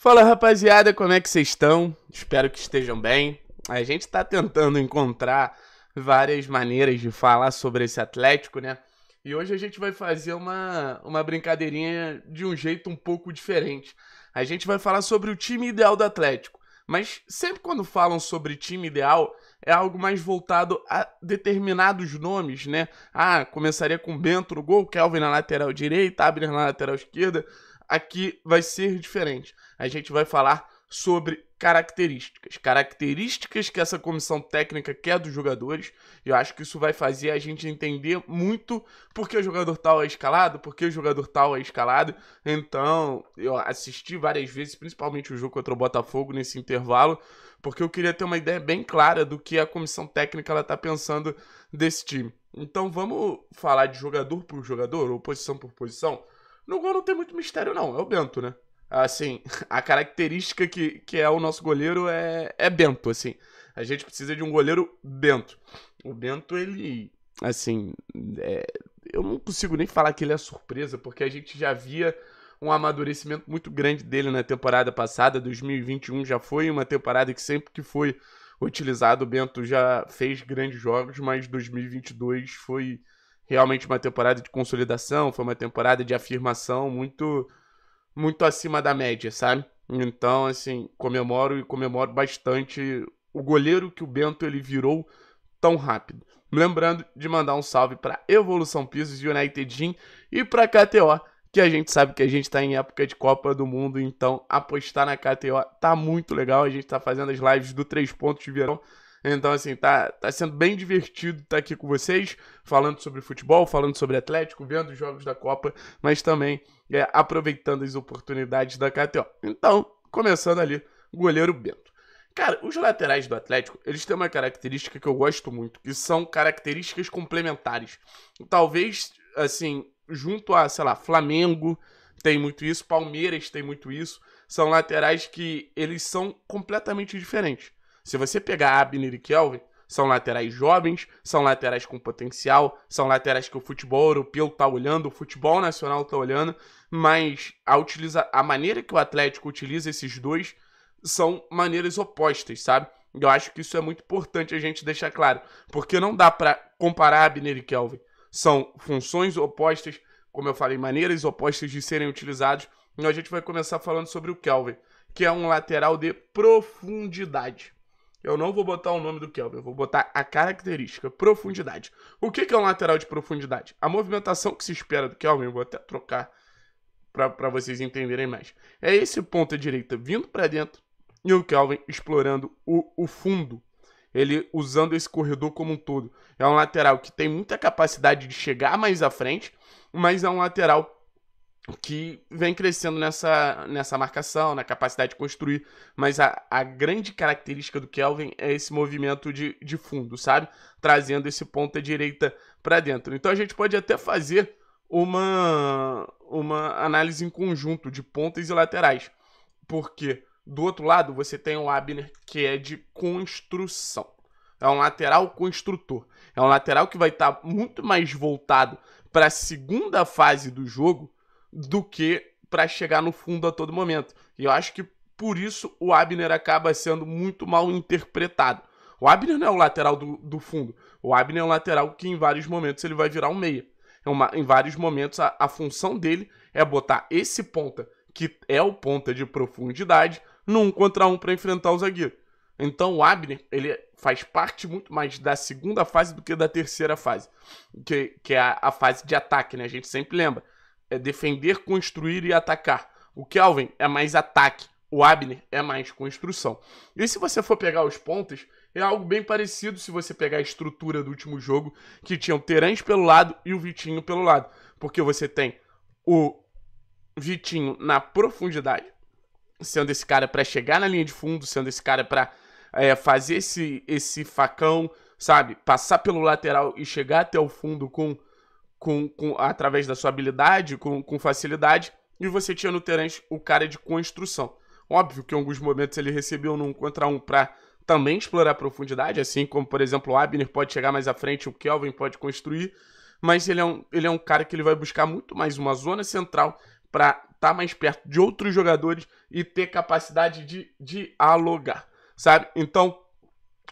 Fala rapaziada, como é que vocês estão? Espero que estejam bem. A gente está tentando encontrar várias maneiras de falar sobre esse Atlético, né? E hoje a gente vai fazer uma, uma brincadeirinha de um jeito um pouco diferente. A gente vai falar sobre o time ideal do Atlético. Mas sempre quando falam sobre time ideal, é algo mais voltado a determinados nomes, né? Ah, começaria com Bento no gol, Kelvin na lateral direita, Abner na lateral esquerda, aqui vai ser diferente. A gente vai falar sobre características. Características que essa comissão técnica quer dos jogadores. Eu acho que isso vai fazer a gente entender muito porque o jogador tal é escalado, porque o jogador tal é escalado. Então, eu assisti várias vezes, principalmente o jogo contra o Botafogo nesse intervalo, porque eu queria ter uma ideia bem clara do que a comissão técnica ela tá pensando desse time. Então, vamos falar de jogador por jogador ou posição por posição. No gol não tem muito mistério, não. É o Bento, né? Assim, a característica que, que é o nosso goleiro é, é Bento, assim. A gente precisa de um goleiro Bento. O Bento, ele. Assim. É, eu não consigo nem falar que ele é surpresa, porque a gente já via um amadurecimento muito grande dele na temporada passada. 2021 já foi uma temporada que sempre que foi utilizado, o Bento já fez grandes jogos, mas 2022 foi realmente uma temporada de consolidação, foi uma temporada de afirmação muito muito acima da média, sabe? Então, assim, comemoro e comemoro bastante o goleiro que o Bento ele virou tão rápido. Lembrando de mandar um salve para Evolução Pisos United Gym e para KTO, que a gente sabe que a gente está em época de Copa do Mundo, então apostar na KTO tá muito legal. A gente está fazendo as lives do Três Pontos de Verão então, assim, tá, tá sendo bem divertido estar tá aqui com vocês, falando sobre futebol, falando sobre Atlético, vendo os jogos da Copa, mas também é, aproveitando as oportunidades da KTO. Então, começando ali, goleiro Bento. Cara, os laterais do Atlético, eles têm uma característica que eu gosto muito, que são características complementares. Talvez, assim, junto a, sei lá, Flamengo tem muito isso, Palmeiras tem muito isso, são laterais que eles são completamente diferentes. Se você pegar Abner e Kelvin, são laterais jovens, são laterais com potencial, são laterais que o futebol europeu está olhando, o futebol nacional está olhando, mas a, utiliza, a maneira que o Atlético utiliza esses dois são maneiras opostas, sabe? Eu acho que isso é muito importante a gente deixar claro, porque não dá para comparar Abner e Kelvin. São funções opostas, como eu falei, maneiras opostas de serem utilizados. E a gente vai começar falando sobre o Kelvin, que é um lateral de profundidade eu não vou botar o nome do Kelvin, eu vou botar a característica, profundidade. O que, que é um lateral de profundidade? A movimentação que se espera do Kelvin, eu vou até trocar para vocês entenderem mais. É esse ponta direita vindo para dentro e o Kelvin explorando o, o fundo. Ele usando esse corredor como um todo. É um lateral que tem muita capacidade de chegar mais à frente, mas é um lateral que vem crescendo nessa, nessa marcação, na capacidade de construir, mas a, a grande característica do Kelvin é esse movimento de, de fundo, sabe? Trazendo esse ponta direita para dentro. Então a gente pode até fazer uma, uma análise em conjunto de pontas e laterais, porque do outro lado você tem o Abner que é de construção. É um lateral construtor. É um lateral que vai estar tá muito mais voltado para a segunda fase do jogo do que para chegar no fundo a todo momento. E eu acho que por isso o Abner acaba sendo muito mal interpretado. O Abner não é o lateral do, do fundo. O Abner é um lateral que em vários momentos ele vai virar um meia. É uma, em vários momentos a, a função dele é botar esse ponta, que é o ponta de profundidade, num contra um para enfrentar o zagueiro. Então o Abner, ele faz parte muito mais da segunda fase do que da terceira fase, que, que é a, a fase de ataque, né? A gente sempre lembra é defender, construir e atacar. O Kelvin é mais ataque, o Abner é mais construção. E se você for pegar os pontos, é algo bem parecido se você pegar a estrutura do último jogo, que tinha o Terãs pelo lado e o Vitinho pelo lado. Porque você tem o Vitinho na profundidade, sendo esse cara para chegar na linha de fundo, sendo esse cara para é, fazer esse, esse facão, sabe? Passar pelo lateral e chegar até o fundo com com, com através da sua habilidade, com, com facilidade, e você tinha no Terence o cara de construção. Óbvio que em alguns momentos ele recebeu num contra um para também explorar profundidade, assim como, por exemplo, o Abner pode chegar mais à frente, o Kelvin pode construir, mas ele é um, ele é um cara que ele vai buscar muito mais uma zona central para estar tá mais perto de outros jogadores e ter capacidade de dialogar, sabe? Então,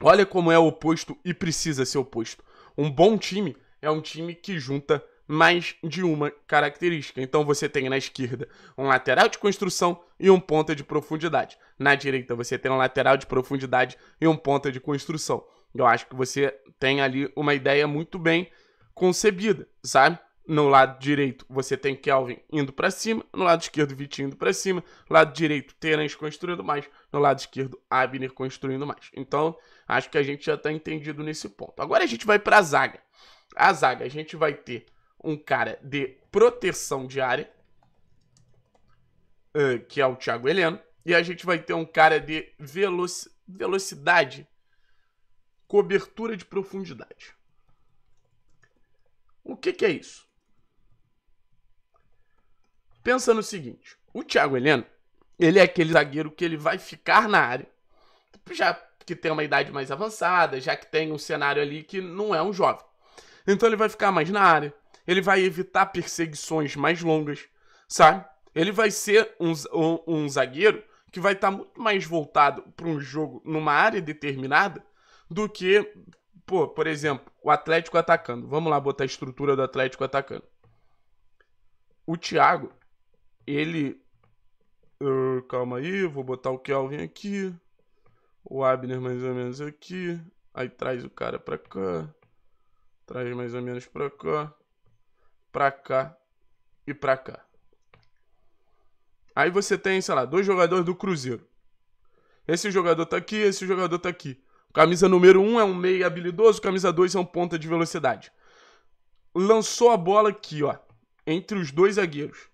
olha como é oposto e precisa ser oposto. Um bom time é um time que junta mais de uma característica. Então você tem na esquerda um lateral de construção e um ponta de profundidade. Na direita você tem um lateral de profundidade e um ponta de construção. Eu acho que você tem ali uma ideia muito bem concebida, sabe? No lado direito você tem Kelvin indo para cima, no lado esquerdo Vitinho indo para cima, no lado direito Terence construindo mais, no lado esquerdo Abner construindo mais. Então acho que a gente já está entendido nesse ponto. Agora a gente vai para a zaga. A zaga, a gente vai ter um cara de proteção de área, ah, que é o Thiago Heleno, e a gente vai ter um cara de velocidade, cobertura de profundidade. O que, que é isso? Pensa no seguinte, o Thiago Heleno, ele é aquele zagueiro que ele vai ficar na área, já que tem uma idade mais avançada, já que tem um cenário ali que não é um jovem. Então ele vai ficar mais na área, ele vai evitar perseguições mais longas, sabe? Ele vai ser um, um, um zagueiro que vai estar tá muito mais voltado para um jogo numa área determinada do que, pô, por exemplo, o Atlético atacando. Vamos lá botar a estrutura do Atlético atacando. O Thiago, ele. Uh, calma aí, vou botar o Kelvin aqui. O Abner mais ou menos aqui. Aí traz o cara pra cá. Traz mais ou menos pra cá, pra cá e pra cá. Aí você tem, sei lá, dois jogadores do Cruzeiro. Esse jogador tá aqui, esse jogador tá aqui. Camisa número 1 um é um meio habilidoso, camisa 2 é um ponta de velocidade. Lançou a bola aqui, ó, entre os dois zagueiros.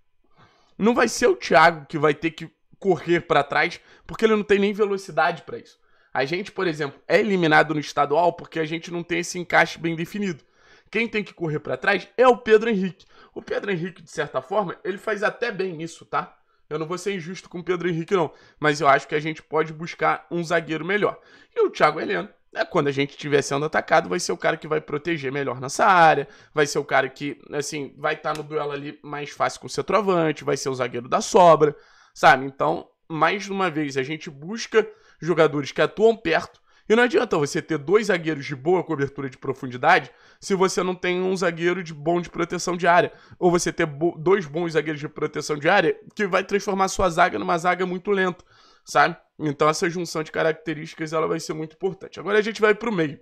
Não vai ser o Thiago que vai ter que correr para trás, porque ele não tem nem velocidade para isso. A gente, por exemplo, é eliminado no estadual porque a gente não tem esse encaixe bem definido. Quem tem que correr para trás é o Pedro Henrique. O Pedro Henrique, de certa forma, ele faz até bem isso, tá? Eu não vou ser injusto com o Pedro Henrique, não. Mas eu acho que a gente pode buscar um zagueiro melhor. E o Thiago Heleno, né, quando a gente estiver sendo atacado, vai ser o cara que vai proteger melhor nessa área, vai ser o cara que, assim, vai estar tá no duelo ali mais fácil com o centroavante, vai ser o zagueiro da sobra, sabe? Então, mais uma vez, a gente busca jogadores que atuam perto. E não adianta você ter dois zagueiros de boa cobertura de profundidade se você não tem um zagueiro de bom de proteção de área. Ou você ter bo dois bons zagueiros de proteção de área que vai transformar sua zaga numa zaga muito lenta, sabe? Então essa junção de características ela vai ser muito importante. Agora a gente vai para o meio.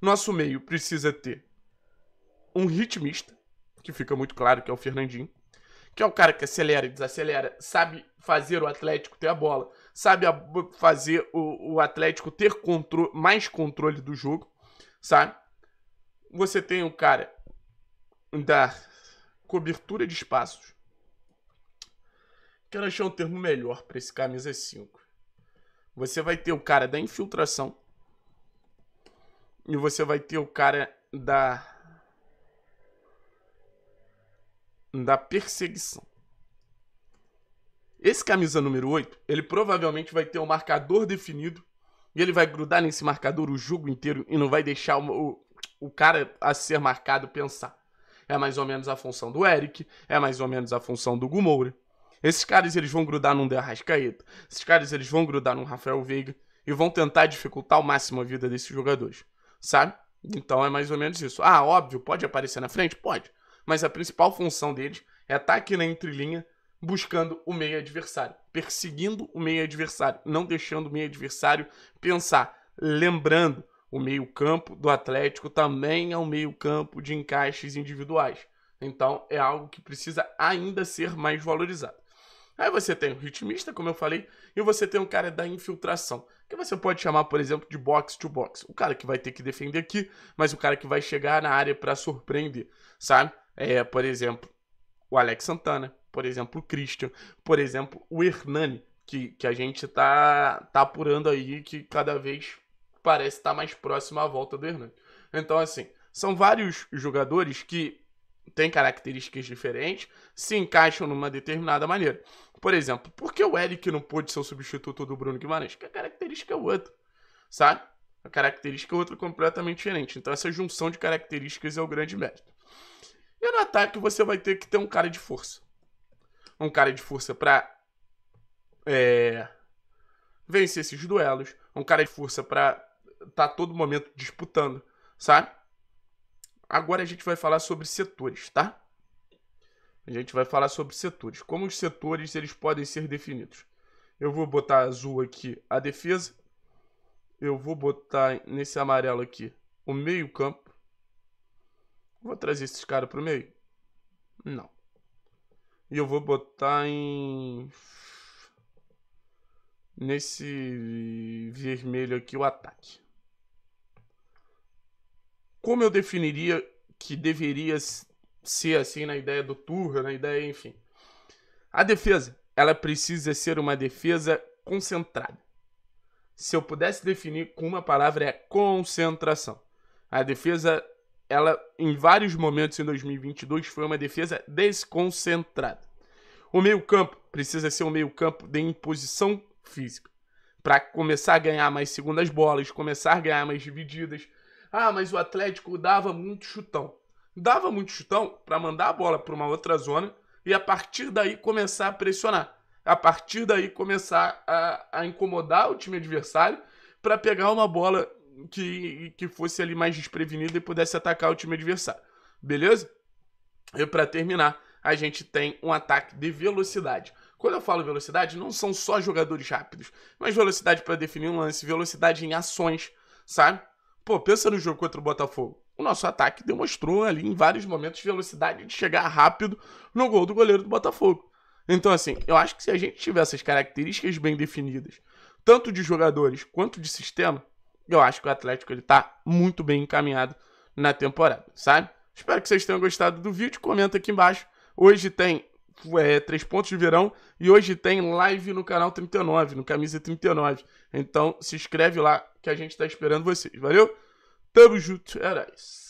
Nosso meio precisa ter um ritmista, que fica muito claro que é o Fernandinho que é o cara que acelera e desacelera, sabe fazer o Atlético ter a bola, sabe fazer o, o Atlético ter contro mais controle do jogo, sabe? Você tem o cara da cobertura de espaços. Quero achar um termo melhor para esse camisa 5. Você vai ter o cara da infiltração. E você vai ter o cara da da perseguição. Esse camisa número 8, ele provavelmente vai ter um marcador definido e ele vai grudar nesse marcador o jogo inteiro e não vai deixar o, o, o cara a ser marcado pensar. É mais ou menos a função do Eric, é mais ou menos a função do Gumoura. Esses caras eles vão grudar num Derrascaeta, esses caras eles vão grudar num Rafael Veiga e vão tentar dificultar ao máximo a vida desses jogadores, sabe? Então é mais ou menos isso. Ah, óbvio, pode aparecer na frente? Pode mas a principal função deles é estar tá aqui na entrelinha buscando o meio adversário, perseguindo o meio adversário, não deixando o meio adversário pensar. Lembrando, o meio-campo do Atlético também é um meio-campo de encaixes individuais. Então é algo que precisa ainda ser mais valorizado. Aí você tem o ritmista, como eu falei, e você tem o cara da infiltração, que você pode chamar, por exemplo, de box to box. O cara que vai ter que defender aqui, mas o cara que vai chegar na área para surpreender, sabe? é, por exemplo, o Alex Santana, por exemplo, o Christian, por exemplo, o Hernani, que, que a gente tá, tá apurando aí, que cada vez parece estar tá mais próximo à volta do Hernani. Então, assim, são vários jogadores que têm características diferentes, se encaixam numa determinada maneira. Por exemplo, por que o Eric não pôde ser o substituto do Bruno Guimarães? Porque a característica é outra, sabe? A característica é outra completamente diferente. Então, essa junção de características é o grande mérito. E no ataque você vai ter que ter um cara de força. Um cara de força para é, vencer esses duelos. Um cara de força para estar tá todo momento disputando, sabe? Agora a gente vai falar sobre setores, tá? A gente vai falar sobre setores. Como os setores eles podem ser definidos. Eu vou botar azul aqui a defesa. Eu vou botar nesse amarelo aqui o meio campo. Vou trazer esses caras pro meio? Não. E eu vou botar em... Nesse vermelho aqui o ataque. Como eu definiria que deveria ser assim na ideia do Turra, na ideia, enfim. A defesa, ela precisa ser uma defesa concentrada. Se eu pudesse definir com uma palavra é concentração. A defesa ela em vários momentos em 2022 foi uma defesa desconcentrada. O meio-campo precisa ser um meio-campo de imposição física para começar a ganhar mais segundas bolas, começar a ganhar mais divididas. Ah, mas o Atlético dava muito chutão. Dava muito chutão para mandar a bola para uma outra zona e a partir daí começar a pressionar. A partir daí começar a, a incomodar o time adversário para pegar uma bola que, que fosse ali mais desprevenido e pudesse atacar o time adversário. Beleza? E para terminar, a gente tem um ataque de velocidade. Quando eu falo velocidade, não são só jogadores rápidos, mas velocidade para definir um lance, velocidade em ações, sabe? Pô, pensa no jogo contra o Botafogo. O nosso ataque demonstrou ali em vários momentos velocidade de chegar rápido no gol do goleiro do Botafogo. Então, assim, eu acho que se a gente tiver essas características bem definidas, tanto de jogadores quanto de sistema, eu acho que o Atlético ele tá muito bem encaminhado na temporada, sabe? Espero que vocês tenham gostado do vídeo. Comenta aqui embaixo. Hoje tem é, Três Pontos de Verão e hoje tem live no canal 39, no Camisa 39. Então se inscreve lá que a gente tá esperando vocês. Valeu? Tamo junto. Era é isso.